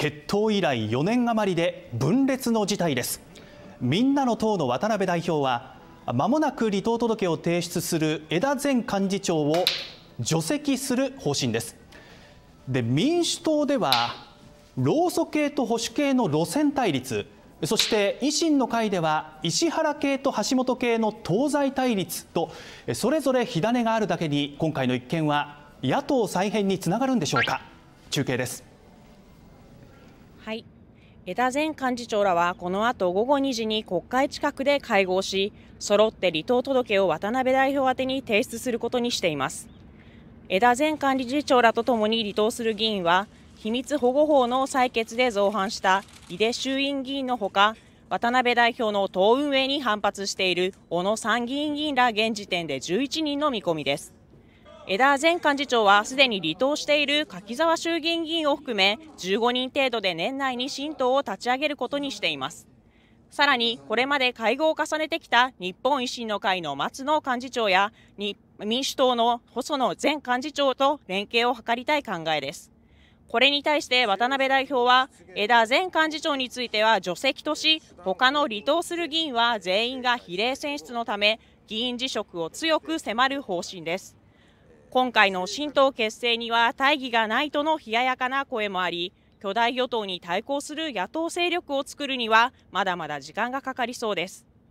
結党以来4年余りで分裂の事態ですみんなの党の渡辺代表はまもなく離党届を提出する江田前幹事長を除籍する方針ですで民主党では老祖系と保守系の路線対立そして維新の会では石原系と橋本系の東西対立とそれぞれ火種があるだけに今回の一件は野党再編につながるんでしょうか中継ですはい。江田前幹事長らはこの後午後2時に国会近くで会合し、揃って離党届を渡辺代表宛に提出することにしています。江田前幹事長らとともに離党する議員は、秘密保護法の採決で造反した井出衆院議員のほか、渡辺代表の党運営に反発している小野参議院議員ら現時点で11人の見込みです。枝前幹事長はすでに離党している柿沢衆議院議員を含め15人程度で年内に新党を立ち上げることにしていますさらにこれまで会合を重ねてきた日本維新の会の松野幹事長や民主党の細野前幹事長と連携を図りたい考えですこれに対して渡辺代表は枝前幹事長については除籍とし他の離党する議員は全員が比例選出のため議員辞職を強く迫る方針です今回の新党結成には大義がないとの冷ややかな声もあり、巨大与党に対抗する野党勢力を作るには、まだまだ時間がかかりそうです。